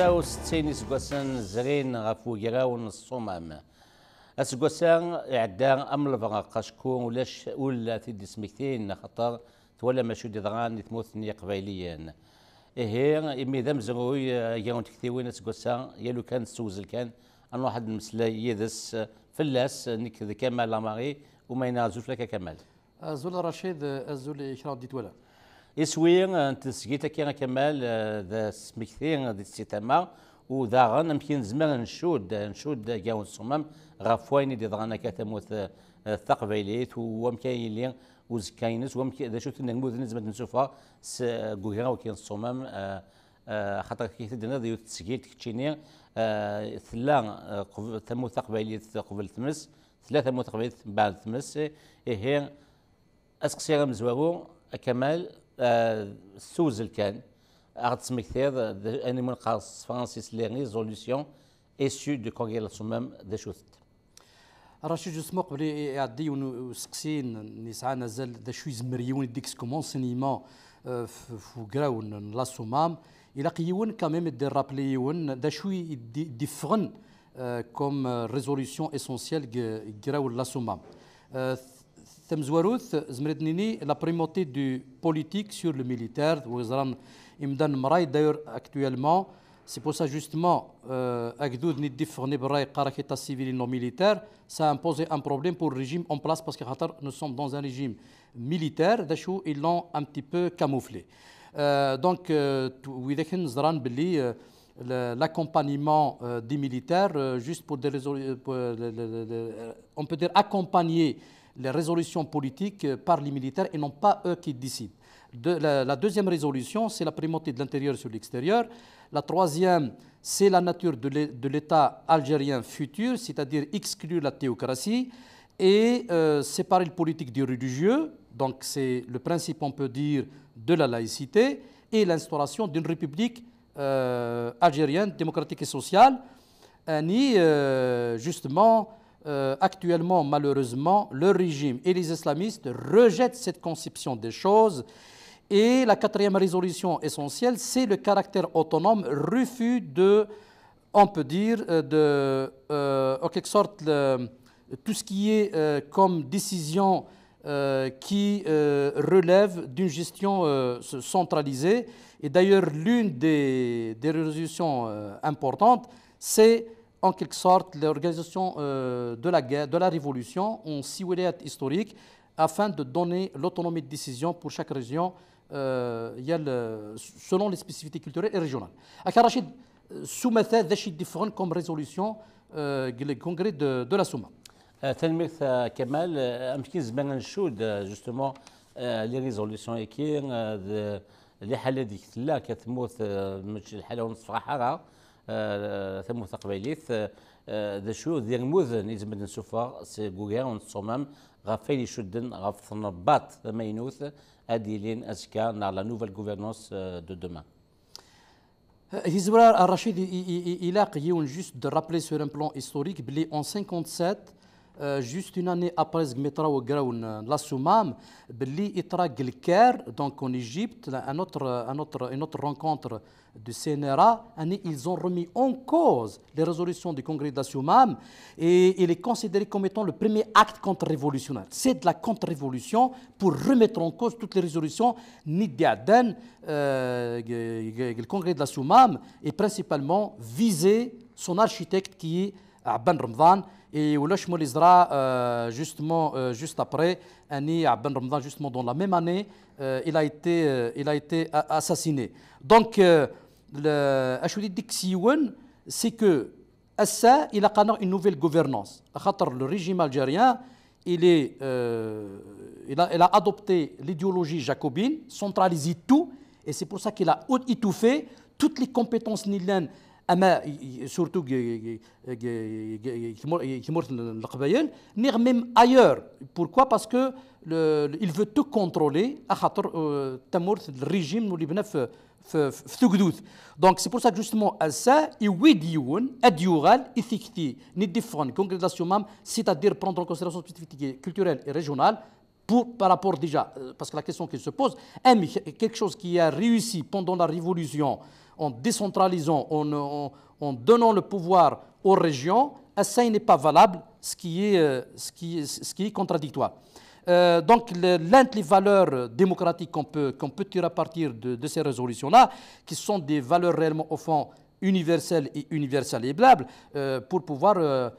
وستين اسقاسان زرين غفو جراون الصمام اسقاسان اعداء ام الفرق شكون ولاش ولا تيدي سمكتين خطر ولا ماشي ديضران ثموثني قبيليا إيه إمي ذم زروي آه، ياون تكتيوين اسقاسا يلو كان سوزل كان أن واحد مثل يدس آه، فلاس آه، نك كمال لاماري وما ينازوش لك كمال زول رشيد زول إشراف ديتولا إسوين تنسقيت كي كمال ذا سمكتي دي السيتاما غن يمكن زمان نشود نشود جاون الصمام غفويني دي ضغانا ضغنا كتموت الثقبيليت ومكاين اللي وزكاينس ومك ذا شو نموذ نزمة نسوفا س كوهيرا وكين الصمم خاطر كي تدنا ذا تسجيل تكتشيني ثلا تمو ثقبيليت قبل ثمس ثلاثة مو ثقبيليت بعد ثمس هي اسقسي غمزوارو كمال سوز الكان أغتس مكثير أني من قاس فرانسيس لي زوليسيون إسيو دو كونغيلا سمام ذا شوثت راه شي جوست قبل يعدي وسقسين نسعى مازال آه، ذا شوي زمريون ديكس كومونسينيمون فوكراون لا سمام الى قيون كاميم دير رابليون ذا شوي ديفغن كوم ريزوليسيون اسونسيال كراو لا سمام la primauté du politique sur le militaire, d'ailleurs actuellement, c'est pour ça justement, euh, civil et non militaire, ça a un problème pour le régime en place parce que nous sommes dans un régime militaire, d'achou, ils l'ont un petit peu camouflé. Euh, donc, euh, l'accompagnement des militaires, juste pour des on peut dire accompagner les résolutions politiques euh, par les militaires et non pas eux qui décident. De, la, deuxième résolution, c'est la primauté de l'intérieur sur l'extérieur. La troisième, c'est la nature de l'État algérien futur, c'est-à-dire exclure la théocratie et euh, séparer le politique du religieux. Donc c'est le principe, on peut dire, de la laïcité et l'instauration d'une république euh, algérienne démocratique et sociale, ni justement euh, actuellement, malheureusement, le régime et les islamistes rejettent cette conception des choses. Et la quatrième résolution essentielle, c'est le caractère autonome, refus de, on peut dire, euh, de, euh, en quelque sorte, tout ce qui est comme décision qui relève d'une gestion centralisée. Et d'ailleurs, l'une des, résolutions importantes, c'est en quelque sorte l'organisation euh, de la guerre, de la révolution en six wilayats historiques afin de donner l'autonomie de décision pour chaque région euh, selon les spécificités culturelles et régionales. Akarachid euh, soumettait des différentes comme résolution le congrès de, de la Souma. تلميذ كمال امشكي زمان نشود جوستومون لي ريزوليسيون كي اللي حاله ديك لا كتموت ماشي الحاله ونص فرحه آه، تموث قبيليث آه، آه، ذا شو ذي المذن إذا بدنا نشوفها سي غوغيا ونصمم غافين يشدن غاف ثنبات مينوث أديلين أسكا لا نوفل غوفرنونس دو دومان هزبرا الرشيد إلاق يون جست دو رابلي سور ان بلون هيستوريك بلي اون 57 جوست اون اني ابريز ميترا و غراون لا سومام بلي اتراك الكار دونك اون ايجيبت ان اوتر ان اوتر ان اوتر رونكونتر du CNRA, ils ont remis en cause les résolutions du Congrès de la d'Assiumam et il est considéré comme étant le premier acte contre-révolutionnaire. C'est de la contre-révolution pour remettre en cause toutes les résolutions Nidiaden, euh, le Congrès de la d'Assiumam, et principalement visé son architecte qui est Abban Ramdan. Et Oulash Lizra, euh, justement, euh, juste après, Annie Abban Ramdan, justement, dans la même année, euh, il, a été, il a été assassiné. Donc, le c'est que ça il a une nouvelle gouvernance le régime algérien il a, adopté l'idéologie jacobine centralisé tout et c'est pour ça qu'il a étouffé toutes les compétences nilaines surtout qui ni même ailleurs. Pourquoi Parce que le, il veut tout contrôler. le régime, le donc c'est pour ça que justement et c'est-à-dire prendre en considération spécifique culturelle et régionale par rapport déjà euh, parce que la question qui se pose quelque chose qui a réussi pendant la révolution en décentralisant en, donnant le pouvoir aux régions ça n'est pas valable ce qui est euh, contradictoire. Euh, donc l'un des valeurs démocratiques qu'on peut, peut tirer à partir de, ces résolutions-là, qui sont des valeurs réellement au fond universelles et et blables, euh, pour pouvoir euh,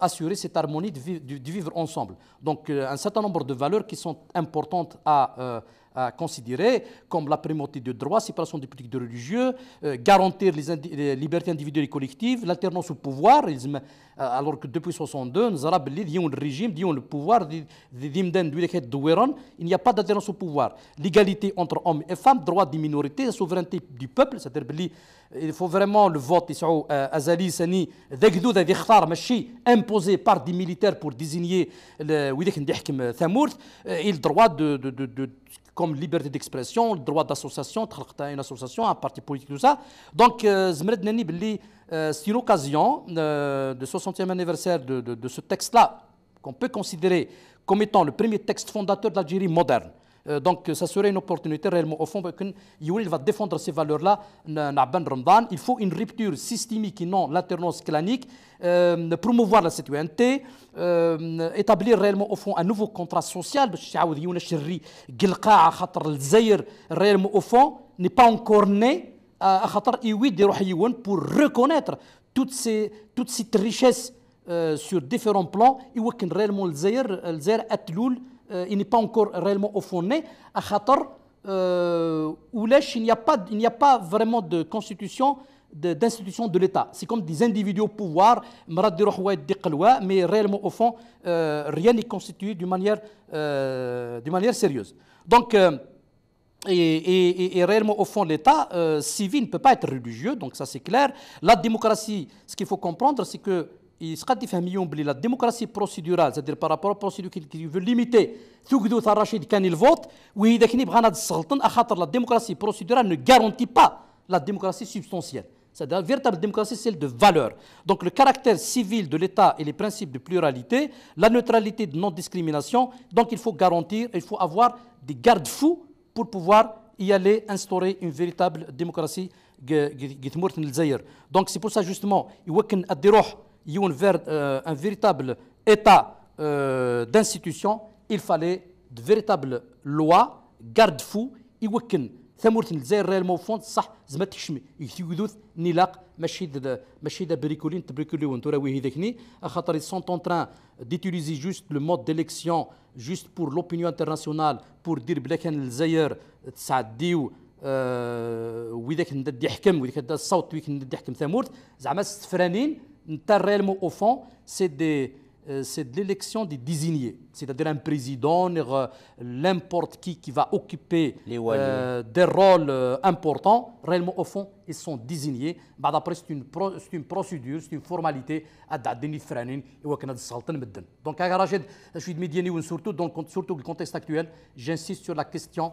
assurer cette harmonie du vivre ensemble. Donc un certain nombre de valeurs qui sont importantes à à considérer, comme la primauté de droit, séparation des politiques de religieux, euh, garantir les, libertés individuelles et collectives, l'alternance au pouvoir, euh, alors que depuis 62, nous avons le régime, le pouvoir, il n'y a pas d'alternance au pouvoir. L'égalité entre hommes et femmes, droit des minorités, la souveraineté du peuple, c'est-à-dire il faut vraiment le vote, euh, Azali Sani, imposé par des militaires pour désigner le, le droit de, de, de, de comme liberté d'expression, droit d'association, une association, un parti politique, tout ça. Donc, euh, Zmred Nenib euh, c'est une occasion euh, de 60e anniversaire de, de ce texte-là, qu'on peut considérer comme étant le premier texte fondateur de l'Algérie moderne. Euh, donc ça serait une opportunité réellement au fond que qu'il va défendre ces valeurs-là euh, Ramadan. Il faut une rupture systémique et non l'alternance clanique, euh, promouvoir la citoyenneté, établir réellement au fond un nouveau contrat social réellement au fond n'est pas encore né pour reconnaître toutes ces toute cette richesse euh, sur différents plans et réellement le Zaire euh, il n'est pas encore réellement au fond né, à Khatar, euh, il n'y a, pas, il a pas vraiment de constitution d'institution de, l'État. C'est comme des individus au pouvoir, mais réellement au fond, euh, rien n'est constitué d'une manière, euh, d'une manière sérieuse. Donc, et, et, réellement, au fond, l'État civil ne peut pas être religieux, donc ça c'est clair. La démocratie, ce qu'il faut comprendre, c'est que la démocratie procédurale, c'est-à-dire par rapport بارابور بروسيدور كي qui ليميتي ثوكدو تاع le كان الفوت وهي داك نبغى la démocratie خاطر لا ديموكراسي بروسيدورال نو غارونتي با C'est-à-dire la véritable démocratie, celle de valeur. Donc le caractère civil de l'État et les principes de pluralité, la neutralité de non-discrimination, donc il faut garantir, il faut avoir des garde-fous pour pouvoir y aller instaurer une véritable démocratie. Donc c'est pour ça justement, il y a يون فير ان فيريتابل état euh, d'institution il fallait de véritables lois garde-fou يوكن ثمرة الجزائر ريالمون فونت صح زعما تحشمي يثيودوث نلاق ماشي دا ماشي دا بريكولين تبريكولين ترى ويه ذاكني خاطر سون اون تران ديتيليزي جوست لو مود ديليكسيون جوست بور لوبينيون انترناسيونال بور دير بلا كان الجزائر تسعديو آه وذاك ندي حكم وذاك الصوت وذاك ندي حكم ثمرت زعما السفرانين réellement au fond, euh, c'est de l'élection des désignés, c'est-à-dire un président, euh, n'importe qui qui va occuper euh, des rôles importants, réellement au fond, ils sont désignés. Bah, après, c'est une, une, procédure, c'est une formalité à Donc, à Donc, je suis de Médiani, surtout dans le contexte actuel, j'insiste sur la question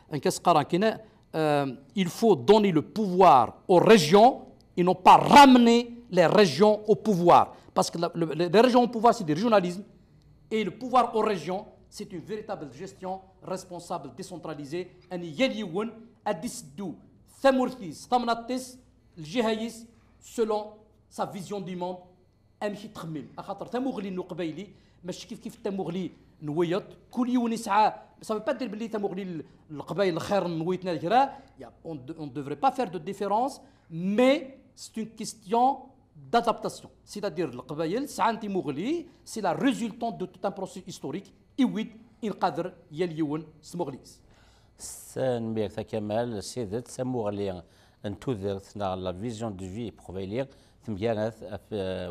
Euh, il faut donner le pouvoir aux régions et non pas ramener les régions au pouvoir. Parce que les régions au pouvoir, c'est du régionalisme. Et le pouvoir aux régions, c'est une véritable gestion responsable, décentralisée. selon sa vision du monde. نويط كل يوم يسعى صافي با دير بلي تا مغلي القبائل الخير نويتنا الكرا يا اون دوفري با فير دو ديفيرونس مي سي اون كيستيون دادابتاسيون سي دير القبائل سعى انت موغلي سي لا ريزولتون دو توت ان بروسيس هيستوريك اي ويت ان قادر يا اليون سمغليس سان بيك تا كمال سيدت سموغلي انتو درتنا لا فيزيون دو في قبيليه في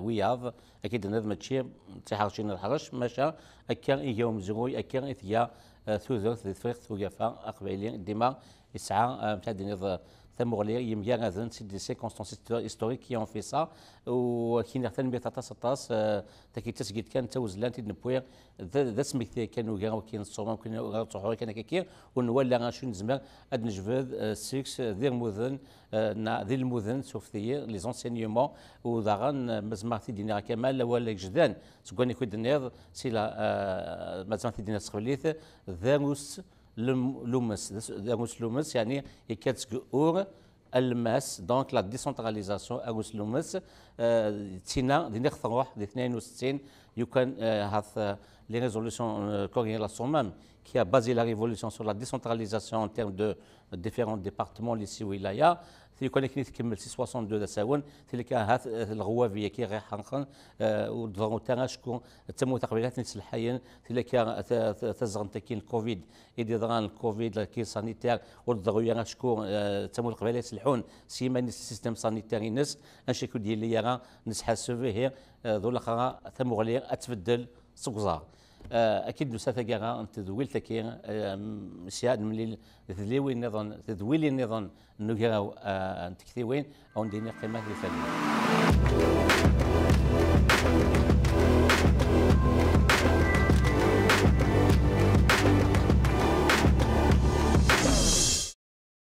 وياض اكيد نظم تشير تحرشين الحرش ماشا اكان يوم زوي اكان اثيا ثوزر ثلاث فريق ثوقفا اقبيلين ديما يسعى متعدين c'est des circonstances historiques qui ont fait ça وكي نرتن بي تطاس طاس تاكي تسجد كان لان تيد نبوير ذا سميثي كانوا غا وكين الصومام كان غا تصحوري كان كيكير ونولا غنشو نزمر اد نجبد سيكس ذير نا ذي المذن سوف ثي لي زونسينيومون وذاغن مزمارتي دينا دينير لا ولا جدان سكوني كود نيض سي لا مزمارتي دينا دينير ذا موس l'Ouest l'Ouest yani ikets gour l'Ouest donc la décentralisation à l'Ouest euh, tina dinex tawah de 62 you can euh, euh, les résolutions coréennes la qui a basé la révolution sur la décentralisation en termes de الديفيرون ديبارتمون اللي سي ولايه كون كي تكمل سي 62 تساون لك هات الغوافيه كي غير حنقن ودفون تاع شكون تمو تقبيلات نسل حيا لك تزغن تكين كوفيد دي دران كوفيد كي سانيتير ودفون شكون تمو القبيلات الحون سيما نس السيستم سانيتير نس شيكو ديال لي نسحاسو فيه ذو الاخرى غلي اتبدل سكزار آه، اكيد نسافة كاغا تذويل تكي آه، سياد ملي تذليوي نظن تذويلي النظام انه كاغا نتكثي وين او ندير قيمه الفنيه